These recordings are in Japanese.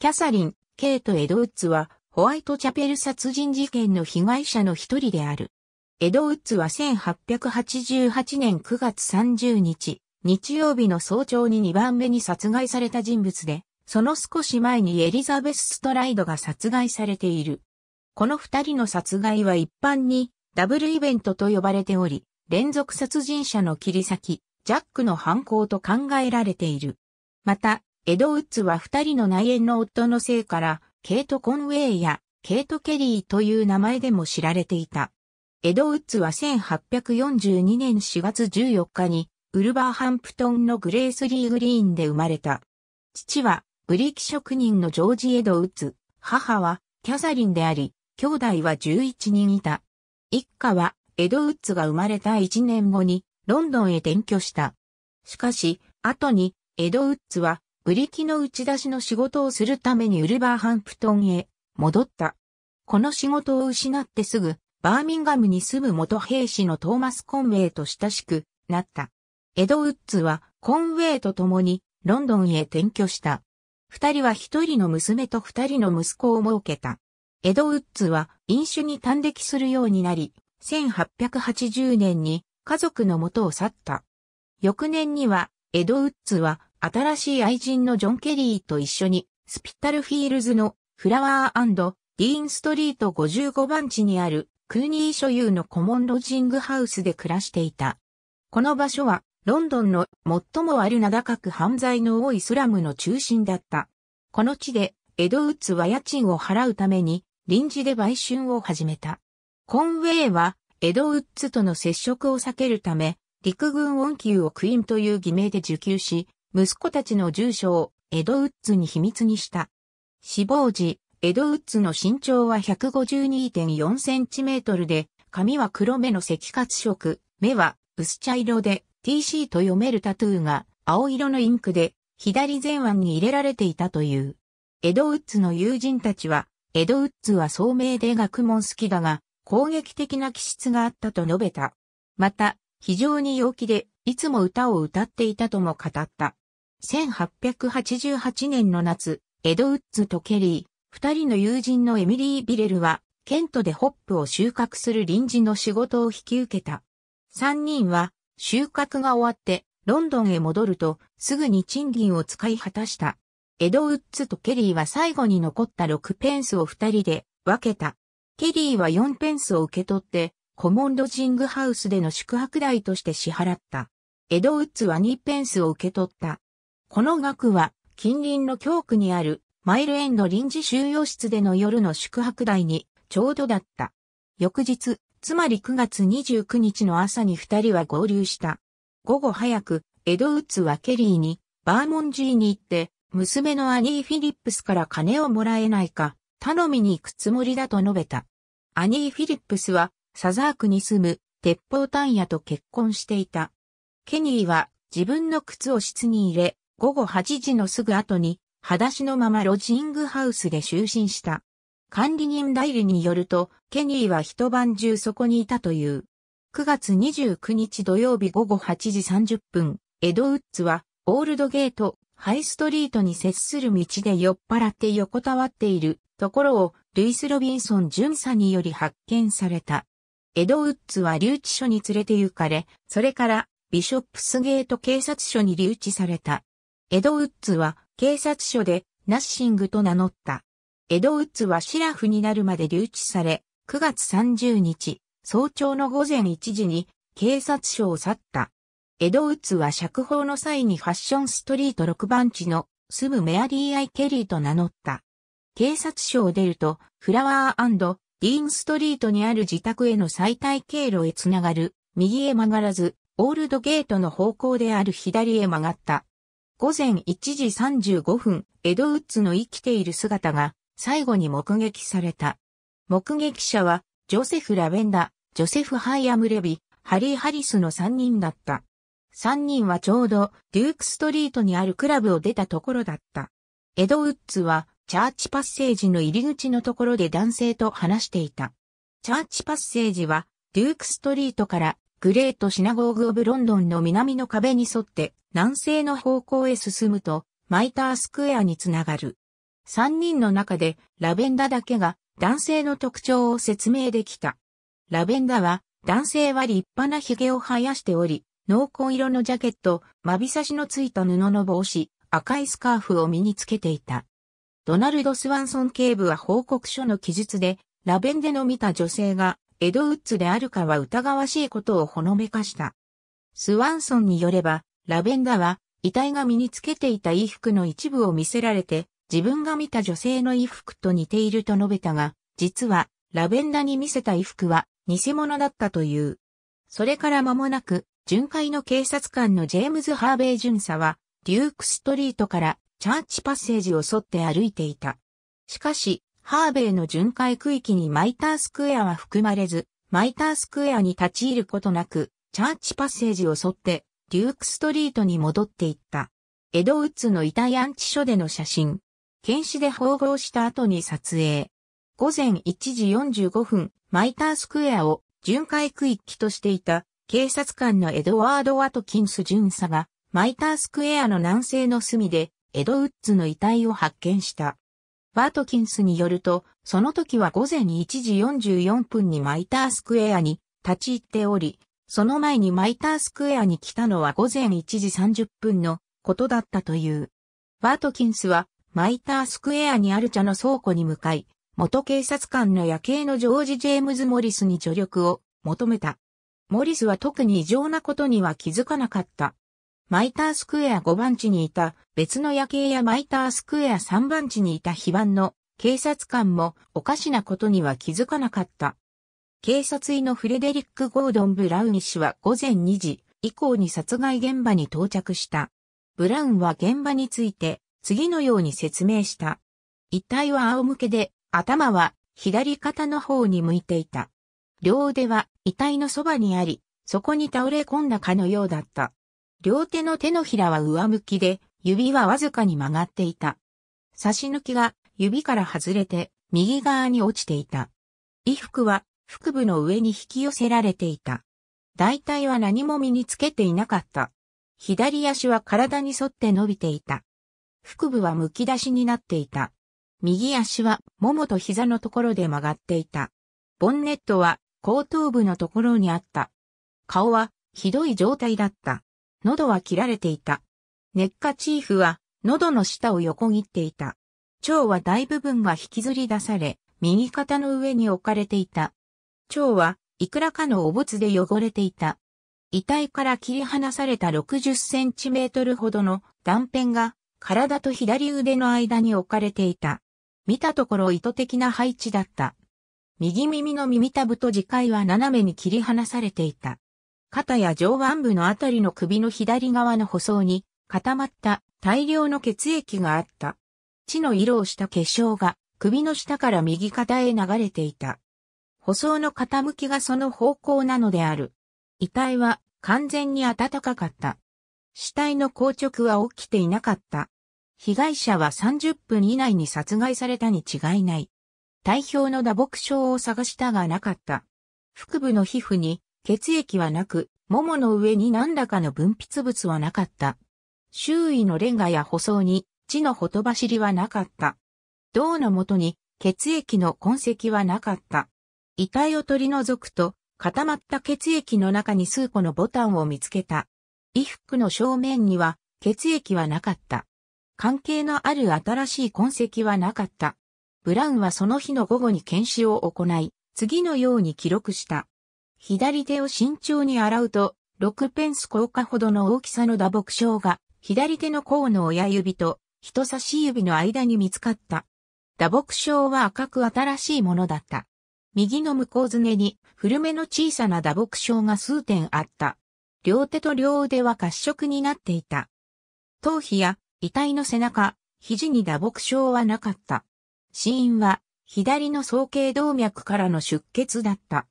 キャサリン、ケイト・エドウッズは、ホワイトチャペル殺人事件の被害者の一人である。エドウッズは1888年9月30日、日曜日の早朝に2番目に殺害された人物で、その少し前にエリザベス・ストライドが殺害されている。この二人の殺害は一般にダブルイベントと呼ばれており、連続殺人者の切り裂き、ジャックの犯行と考えられている。また、エド・ウッズは二人の内縁の夫のせいから、ケイト・コンウェイやケイト・ケリーという名前でも知られていた。エド・ウッズは1842年4月14日に、ウルバーハンプトンのグレースリー・グリーンで生まれた。父は、ブリキ職人のジョージ・エド・ウッズ、母は、キャサリンであり、兄弟は11人いた。一家は、エド・ウッズが生まれた1年後に、ロンドンへ転居した。しかし、後に、エド・ウッズは、ブリキの打ち出しの仕事をするためにウルバーハンプトンへ戻った。この仕事を失ってすぐ、バーミンガムに住む元兵士のトーマス・コンウェイと親しくなった。エド・ウッズはコンウェイと共にロンドンへ転居した。二人は一人の娘と二人の息子を設けた。エド・ウッズは飲酒に端的するようになり、1880年に家族の元を去った。翌年には、エド・ウッズは新しい愛人のジョン・ケリーと一緒に、スピッタルフィールズのフラワーディーンストリート55番地にあるクーニー所有のコモンロジングハウスで暮らしていた。この場所はロンドンの最も悪名高く犯罪の多いスラムの中心だった。この地でエドウッズは家賃を払うために臨時で売春を始めた。コンウェイはエドウッズとの接触を避けるため陸軍恩給をクイーンという偽名で受給し、息子たちの住所をエドウッズに秘密にした。死亡時、エドウッズの身長は152.4センチメートルで、髪は黒目の赤褐色、目は薄茶色で TC と読めるタトゥーが青色のインクで左前腕に入れられていたという。エドウッズの友人たちは、エドウッズは聡明で学問好きだが、攻撃的な気質があったと述べた。また、非常に陽気で、いつも歌を歌っていたとも語った。1888年の夏、エドウッズとケリー、二人の友人のエミリー・ビレルは、ケントでホップを収穫する臨時の仕事を引き受けた。三人は、収穫が終わって、ロンドンへ戻ると、すぐに賃金を使い果たした。エドウッズとケリーは最後に残った六ペンスを二人で分けた。ケリーは四ペンスを受け取って、コモンロジングハウスでの宿泊代として支払った。エドウッズは2ペンスを受け取った。この額は、近隣の教区にある、マイルエンド臨時収容室での夜の宿泊代に、ちょうどだった。翌日、つまり9月29日の朝に二人は合流した。午後早く、エドウッズはケリーに、バーモンジーに行って、娘のアニー・フィリップスから金をもらえないか、頼みに行くつもりだと述べた。アニー・フィリップスは、サザークに住む、鉄砲単ヤと結婚していた。ケニーは、自分の靴を室に入れ、午後8時のすぐ後に、裸足のままロジングハウスで就寝した。管理人代理によると、ケニーは一晩中そこにいたという。9月29日土曜日午後8時30分、エドウッズは、オールドゲート、ハイストリートに接する道で酔っ払って横たわっているところを、ルイス・ロビンソン巡査により発見された。エドウッズは留置所に連れて行かれ、それから、ビショップスゲート警察署に留置された。エド・ウッズは警察署でナッシングと名乗った。エド・ウッズはシラフになるまで留置され、9月30日、早朝の午前1時に警察署を去った。エド・ウッズは釈放の際にファッションストリート6番地の住むメアリー・アイ・ケリーと名乗った。警察署を出ると、フラワーディーンストリートにある自宅への最大経路へつながる、右へ曲がらず、オールドゲートの方向である左へ曲がった、午前1時35分、エドウッズの生きている姿が最後に目撃された。目撃者は、ジョセフ・ラベンダ、ジョセフ・ハイアム・レビ、ハリー・ハリスの3人だった。3人はちょうどデュークストリートにあるクラブを出たところだった。エドウッズはチャーチパッセージの入り口のところで男性と話していた。チャーチパッセージはデュークストリートからグレートシナゴーグ・オブ・ロンドンの南の壁に沿って南西の方向へ進むとマイタースクエアにつながる。3人の中でラベンダだけが男性の特徴を説明できた。ラベンダは男性は立派な髭を生やしており、濃紺色のジャケット、まびさしのついた布の帽子、赤いスカーフを身につけていた。ドナルド・スワンソン警部は報告書の記述で、ラベンデの見た女性がエドウッズであるかは疑わしいことをほのめかした。スワンソンによれば、ラベンダは、遺体が身につけていた衣服の一部を見せられて、自分が見た女性の衣服と似ていると述べたが、実は、ラベンダに見せた衣服は、偽物だったという。それから間もなく、巡回の警察官のジェームズ・ハーベイ巡査は、デュークストリートからチャーチパッセージを沿って歩いていた。しかし、ハーベイの巡回区域にマイタースクエアは含まれず、マイタースクエアに立ち入ることなく、チャーチパッセージを沿って、デュークストリートに戻っていった。エドウッズの遺体安置所での写真。検視で縫合した後に撮影。午前1時45分、マイタースクエアを巡回区域としていた警察官のエドワード・ワトキンス巡査がマイタースクエアの南西の隅でエドウッズの遺体を発見した。ワートキンスによると、その時は午前1時44分にマイタースクエアに立ち入っており、その前にマイタースクエアに来たのは午前1時30分のことだったという。ワートキンスはマイタースクエアにある茶の倉庫に向かい、元警察官の夜景のジョージ・ジェームズ・モリスに助力を求めた。モリスは特に異常なことには気づかなかった。マイタースクエア5番地にいた別の夜景やマイタースクエア3番地にいた非番の警察官もおかしなことには気づかなかった。警察医のフレデリック・ゴードン・ブラウン氏は午前2時以降に殺害現場に到着した。ブラウンは現場について次のように説明した。遺体は仰向けで頭は左肩の方に向いていた。両腕は遺体のそばにあり、そこに倒れ込んだかのようだった。両手の手のひらは上向きで、指はわずかに曲がっていた。差し抜きが指から外れて右側に落ちていた。衣服は腹部の上に引き寄せられていた。大体は何も身につけていなかった。左足は体に沿って伸びていた。腹部はむき出しになっていた。右足はももと膝のところで曲がっていた。ボンネットは後頭部のところにあった。顔はひどい状態だった。喉は切られていた。ネッカチーフは喉の下を横切っていた。蝶は大部分が引きずり出され、右肩の上に置かれていた。蝶はいくらかのお仏で汚れていた。遺体から切り離された60センチメートルほどの断片が体と左腕の間に置かれていた。見たところ意図的な配置だった。右耳の耳たぶと耳介は斜めに切り離されていた。肩や上腕部のあたりの首の左側の舗装に固まった大量の血液があった。血の色をした結晶が首の下から右肩へ流れていた。舗装の傾きがその方向なのである。遺体は完全に暖かかった。死体の硬直は起きていなかった。被害者は30分以内に殺害されたに違いない。体表の打撲症を探したがなかった。腹部の皮膚に血液はなく、ももの上に何らかの分泌物はなかった。周囲のレンガや舗装に地のほとばしりはなかった。銅のもとに血液の痕跡はなかった。遺体を取り除くと固まった血液の中に数個のボタンを見つけた。衣服の正面には血液はなかった。関係のある新しい痕跡はなかった。ブラウンはその日の午後に検視を行い、次のように記録した。左手を慎重に洗うと、6ペンス効果ほどの大きさの打撲症が、左手の甲の親指と人差し指の間に見つかった。打撲症は赤く新しいものだった。右の向こうすねに古めの小さな打撲症が数点あった。両手と両腕は褐色になっていた。頭皮や遺体の背中、肘に打撲症はなかった。死因は左の総頸動脈からの出血だった。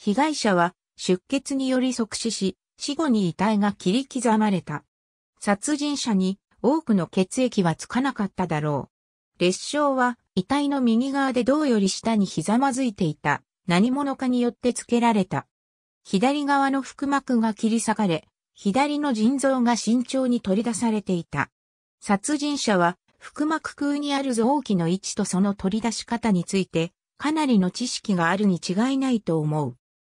被害者は出血により即死し、死後に遺体が切り刻まれた。殺人者に多くの血液はつかなかっただろう。裂傷は遺体の右側で胴より下にひざまずいていた何者かによってつけられた。左側の腹膜が切り裂かれ、左の腎臓が慎重に取り出されていた。殺人者は腹膜空にある臓器の位置とその取り出し方についてかなりの知識があるに違いないと思う。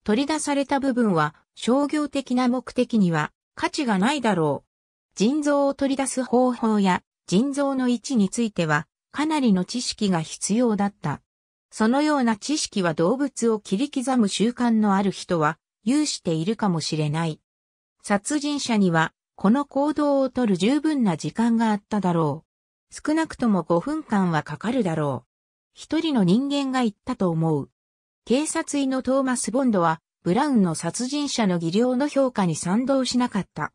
取り出された部分は商業的な目的には価値がないだろう。腎臓を取り出す方法や腎臓の位置についてはかなりの知識が必要だった。そのような知識は動物を切り刻む習慣のある人は有しているかもしれない。殺人者にはこの行動をとる十分な時間があっただろう。少なくとも5分間はかかるだろう。一人の人間が言ったと思う。警察医のトーマス・ボンドは、ブラウンの殺人者の技量の評価に賛同しなかった。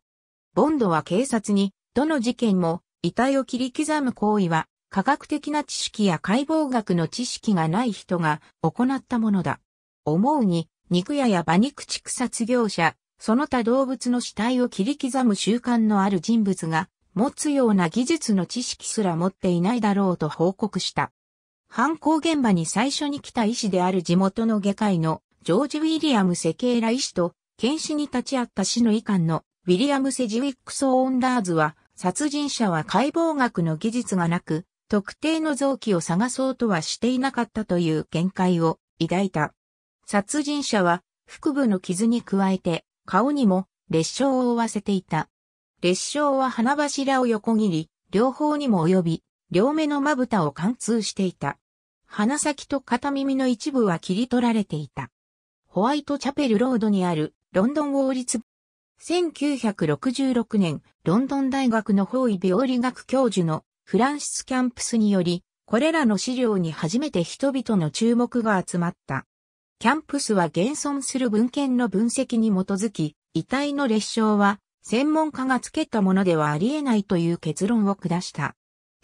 ボンドは警察に、どの事件も遺体を切り刻む行為は、科学的な知識や解剖学の知識がない人が行ったものだ。思うに、肉屋や馬肉畜殺業者、その他動物の死体を切り刻む習慣のある人物が、持つような技術の知識すら持っていないだろうと報告した。犯行現場に最初に来た医師である地元の外科医のジョージ・ウィリアム・セケーラ医師と、検視に立ち会った死の医官のウィリアム・セジウィックソー・オンダーズは、殺人者は解剖学の技術がなく、特定の臓器を探そうとはしていなかったという見解を抱いた。殺人者は腹部の傷に加えて顔にも裂傷を負わせていた。裂傷は鼻柱を横切り、両方にも及び、両目のまぶたを貫通していた。鼻先と片耳の一部は切り取られていた。ホワイトチャペルロードにあるロンドン王立1966年、ロンドン大学の法医病理学教授のフランシス・キャンプスにより、これらの資料に初めて人々の注目が集まった。キャンプスは現存する文献の分析に基づき、遺体の裂傷は専門家がつけたものではありえないという結論を下した。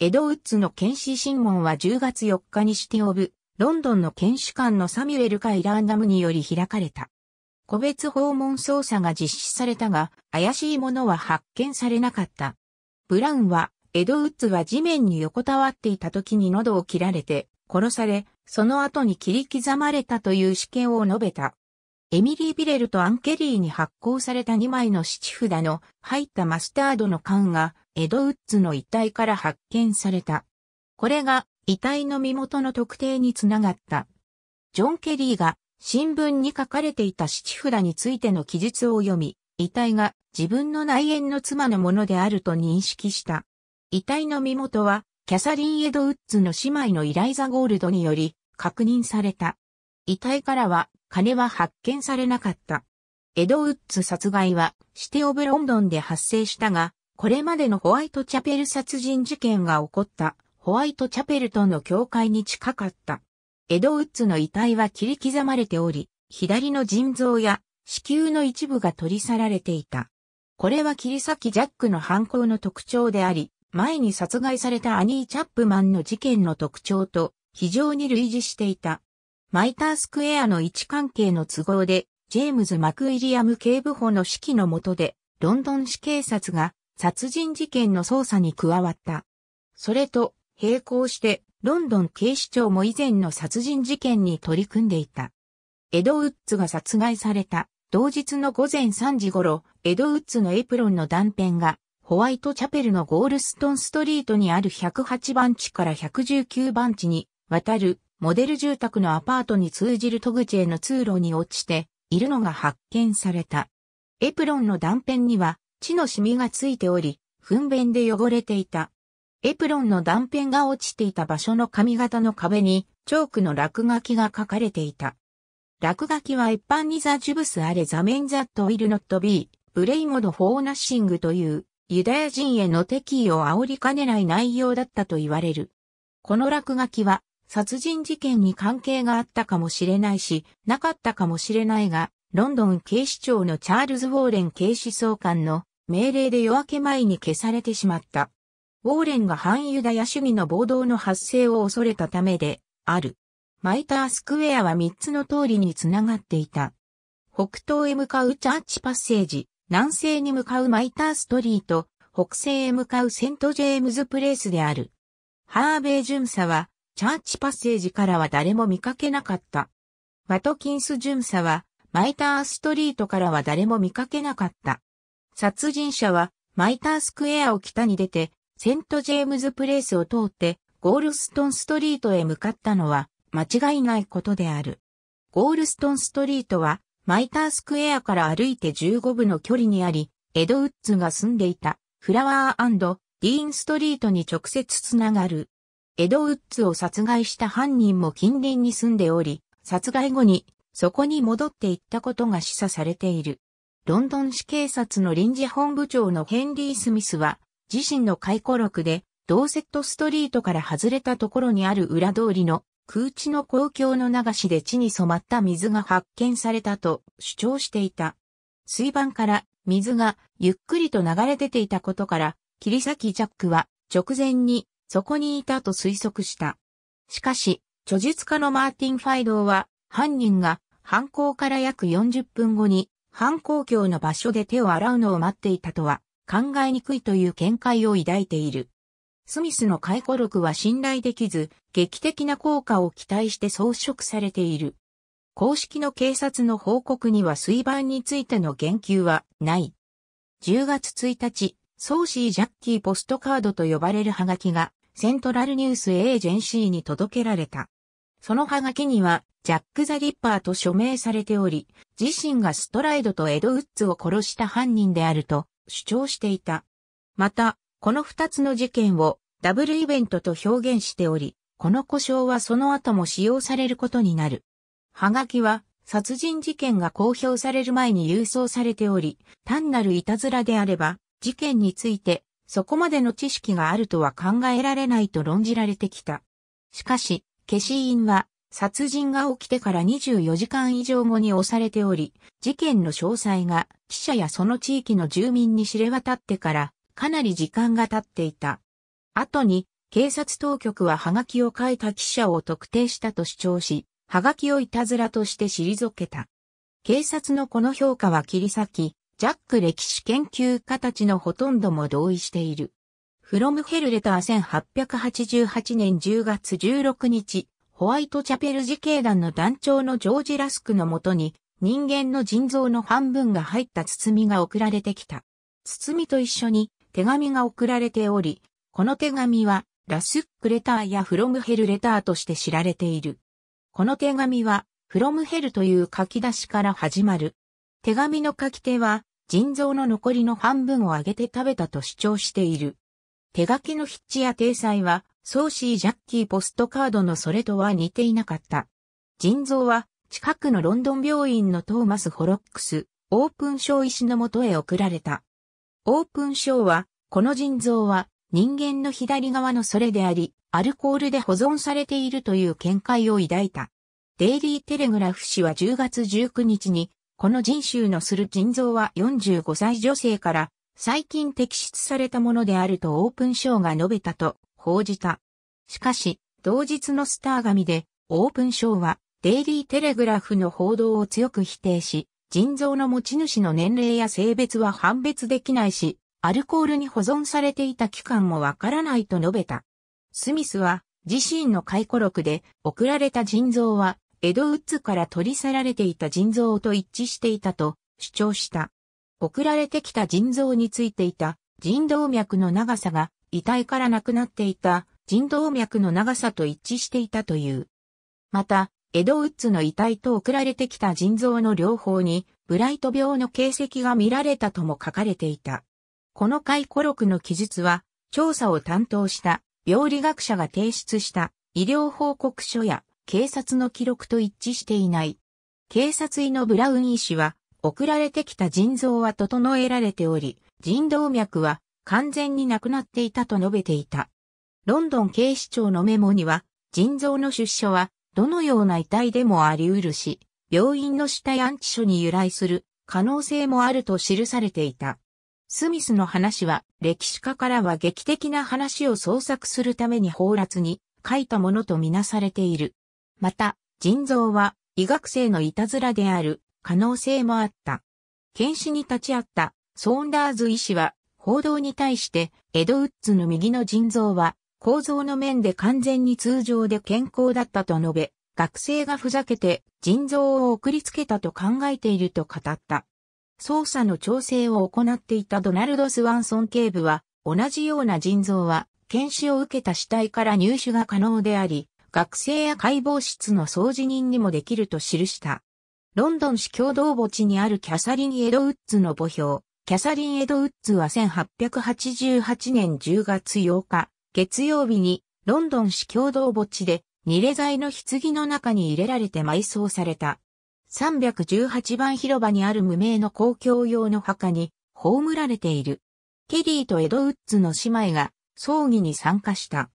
エド・ウッズの検視審問は10月4日にしておぶ、ロンドンの検視官のサミュエル・カイ・ラーダムにより開かれた。個別訪問捜査が実施されたが、怪しいものは発見されなかった。ブラウンは、エド・ウッズは地面に横たわっていた時に喉を切られて、殺され、その後に切り刻まれたという試験を述べた。エミリー・ビレルとアンケリーに発行された2枚の七札の入ったマスタードの缶がエド・ウッズの遺体から発見された。これが遺体の身元の特定につながった。ジョン・ケリーが新聞に書かれていた七札についての記述を読み、遺体が自分の内縁の妻のものであると認識した。遺体の身元は、キャサリン・エド・ウッズの姉妹のイライザ・ゴールドにより確認された。遺体からは金は発見されなかった。エド・ウッズ殺害はシティ・オブ・ロンドンで発生したが、これまでのホワイトチャペル殺人事件が起こったホワイトチャペルとの境界に近かった。エド・ウッズの遺体は切り刻まれており、左の腎臓や子宮の一部が取り去られていた。これは切り裂きジャックの犯行の特徴であり、前に殺害されたアニー・チャップマンの事件の特徴と非常に類似していた。マイタースクエアの位置関係の都合で、ジェームズ・マクウィリアム警部補の指揮の下で、ロンドン市警察が殺人事件の捜査に加わった。それと、並行して、ロンドン警視庁も以前の殺人事件に取り組んでいた。エド・ウッズが殺害された、同日の午前3時頃、エド・ウッズのエプロンの断片が、ホワイトチャペルのゴールストンストリートにある108番地から119番地に渡るモデル住宅のアパートに通じる戸口への通路に落ちているのが発見された。エプロンの断片には地のシミがついており、糞便で汚れていた。エプロンの断片が落ちていた場所の髪型の壁に、チョークの落書きが書かれていた。落書きは一般にザ・ジュブス・アレ・ザ・メン・ザ・ト・イル・ノット・ビー、ブレイモド・フォー・ナッシングという、ユダヤ人への敵意を煽りかねない内容だったと言われる。この落書きは、殺人事件に関係があったかもしれないし、なかったかもしれないが、ロンドン警視庁のチャールズ・ウォーレン警視総監の命令で夜明け前に消されてしまった。ウォーレンが反ユダヤ主義の暴動の発生を恐れたためで、ある。マイタースクエアは3つの通りに繋がっていた。北東へ向かうチャーチパッセージ、南西に向かうマイターストリート、北西へ向かうセントジェームズプレイスである。ハーベイ巡査は、チャーチパッセージからは誰も見かけなかった。ワトキンス巡査は、マイターストリートからは誰も見かけなかった。殺人者はマイタースクエアを北に出て、セントジェームズプレイスを通ってゴールストンストリートへ向かったのは間違いないことである。ゴールストンストリートはマイタースクエアから歩いて15分の距離にあり、エド・ウッズが住んでいたフラワーディーンストリートに直接つながる。エド・ウッズを殺害した犯人も近隣に住んでおり、殺害後にそこに戻っていったことが示唆されている。ロンドン市警察の臨時本部長のヘンリー・スミスは、自身の回顧録で、ドーセットストリートから外れたところにある裏通りの空地の公共の流しで地に染まった水が発見されたと主張していた。水盤から水がゆっくりと流れ出ていたことから、切り裂きジャックは直前にそこにいたと推測した。しかし、著述家のマーティン・ファイドーは犯人が犯行から約40分後に反公共の場所で手を洗うのを待っていたとは考えにくいという見解を抱いている。スミスの解雇録は信頼できず、劇的な効果を期待して装飾されている。公式の警察の報告には水盤についての言及はない。10月1日、ソーシー・ジャッキーポストカードと呼ばれるハガキがセントラルニュースエージェンシーに届けられた。そのハガキにはジャック・ザ・リッパーと署名されており、自身がストライドとエド・ウッズを殺した犯人であると主張していた。また、この二つの事件をダブルイベントと表現しており、この故障はその後も使用されることになる。はがきは殺人事件が公表される前に郵送されており、単なるいたずらであれば、事件についてそこまでの知識があるとは考えられないと論じられてきた。しかし、消印は殺人が起きてから24時間以上後に押されており、事件の詳細が記者やその地域の住民に知れ渡ってからかなり時間が経っていた。後に警察当局はハガキを書いた記者を特定したと主張し、ハガキをいたずらとして退けた。警察のこの評価は切り裂き、ジャック歴史研究家たちのほとんども同意している。フロムヘルレター1888年10月16日、ホワイトチャペル自警団の団長のジョージ・ラスクのもとに、人間の腎臓の半分が入った包みが送られてきた。包みと一緒に手紙が送られており、この手紙はラスックレターやフロムヘルレターとして知られている。この手紙はフロムヘルという書き出しから始まる。手紙の書き手は腎臓の残りの半分をあげて食べたと主張している。手書きの筆致や体裁はソーシー・ジャッキーポストカードのそれとは似ていなかった。腎臓は近くのロンドン病院のトーマス・ホロックス、オープン症医師のもとへ送られた。オープン症は、この腎臓は人間の左側のそれであり、アルコールで保存されているという見解を抱いた。デイリー・テレグラフ氏は10月19日に、この人種のする腎臓は45歳女性から最近摘出されたものであるとオープン症が述べたと報じた。しかし、同日のスター紙で、オープン賞は、デイリーテレグラフの報道を強く否定し、腎臓の持ち主の年齢や性別は判別できないし、アルコールに保存されていた期間もわからないと述べた。スミスは、自身の回顧録で、送られた腎臓は、エドウッズから取り去られていた腎臓と一致していたと主張した。送られてきた腎臓についていた腎動脈の長さが遺体から亡くなっていた人動脈の長さと一致していたという。また、エドウッズの遺体と送られてきた腎臓の両方に、ブライト病の形跡が見られたとも書かれていた。この回顧録の記述は、調査を担当した病理学者が提出した医療報告書や警察の記録と一致していない。警察医のブラウン医師は、送られてきた腎臓は整えられており、腎動脈は完全に亡くなっていたと述べていた。ロンドン警視庁のメモには、腎臓の出所は、どのような遺体でもあり得るし、病院の死体安置所に由来する可能性もあると記されていた。スミスの話は、歴史家からは劇的な話を創作するために放律に書いたものとみなされている。また、腎臓は医学生のいたずらである可能性もあった。検視に立ち会ったソーンダーズ医師は報道に対して、エドウッズの右の腎臓は、構造の面で完全に通常で健康だったと述べ、学生がふざけて腎臓を送りつけたと考えていると語った。捜査の調整を行っていたドナルド・スワンソン警部は、同じような腎臓は、検視を受けた死体から入手が可能であり、学生や解剖室の掃除人にもできると記した。ロンドン市共同墓地にあるキャサリン・エドウッズの墓標、キャサリン・エドウッズは1888年10月8日、月曜日にロンドン市共同墓地で、ニレ材の棺の中に入れられて埋葬された。318番広場にある無名の公共用の墓に葬られている。ケリーとエドウッズの姉妹が葬儀に参加した。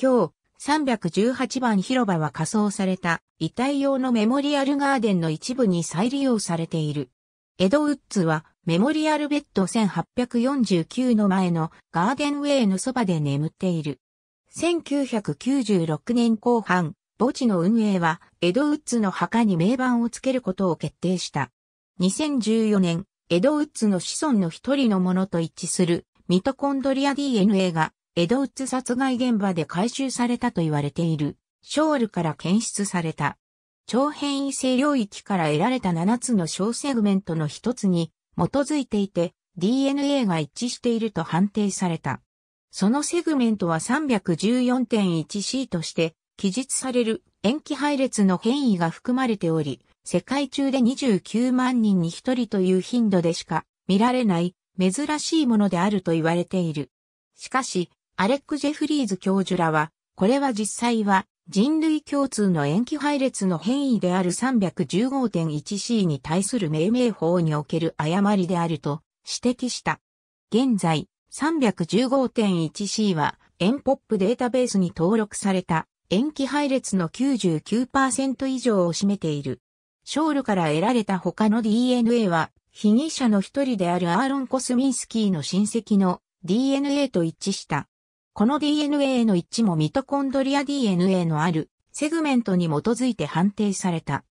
今日、318番広場は仮装された遺体用のメモリアルガーデンの一部に再利用されている。エドウッズはメモリアルベッド1849の前のガーデンウェイのそばで眠っている。1996年後半、墓地の運営は、エドウッズの墓に名板をつけることを決定した。2014年、エドウッズの子孫の一人のものと一致するミトコンドリア DNA がエドウッズ殺害現場で回収されたと言われているショールから検出された。長変異性領域から得られた7つの小セグメントの一つに基づいていて DNA が一致していると判定された。そのセグメントは 314.1C として記述される塩基配列の変異が含まれており、世界中で29万人に1人という頻度でしか見られない珍しいものであると言われている。しかし、アレック・ジェフリーズ教授らは、これは実際は人類共通の塩基配列の変異である 315.1c に対する命名法における誤りであると指摘した。現在、315.1c は、エンポップデータベースに登録された塩基配列の99%以上を占めている。ショールから得られた他の DNA は、被疑者の一人であるアーロン・コスミンスキーの親戚の DNA と一致した。この DNA の一致もミトコンドリア DNA のあるセグメントに基づいて判定された。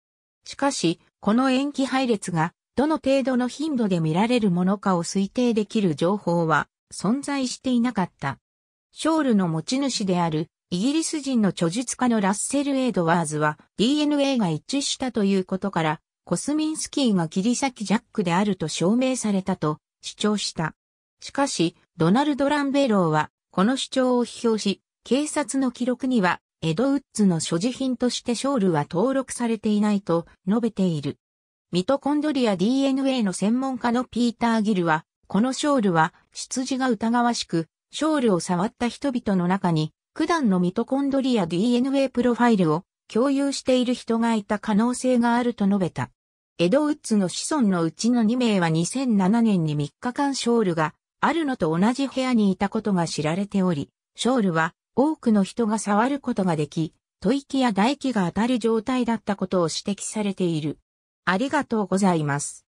しかし、この塩基配列がどの程度の頻度で見られるものかを推定できる情報は存在していなかった。ショールの持ち主であるイギリス人の著述家のラッセル・エイドワーズは DNA が一致したということからコスミンスキーが切り裂きジャックであると証明されたと主張した。しかし、ドナルド・ランベローはこの主張を批評し、警察の記録には、エドウッズの所持品としてショールは登録されていないと述べている。ミトコンドリア DNA の専門家のピーター・ギルは、このショールは羊が疑わしく、ショールを触った人々の中に、普段のミトコンドリア DNA プロファイルを共有している人がいた可能性があると述べた。エドウッズの子孫のうちの2名は2007年に3日間ショールがあるのと同じ部屋にいたことが知られており、ショールは多くの人が触ることができ、吐息や唾液が当たる状態だったことを指摘されている。ありがとうございます。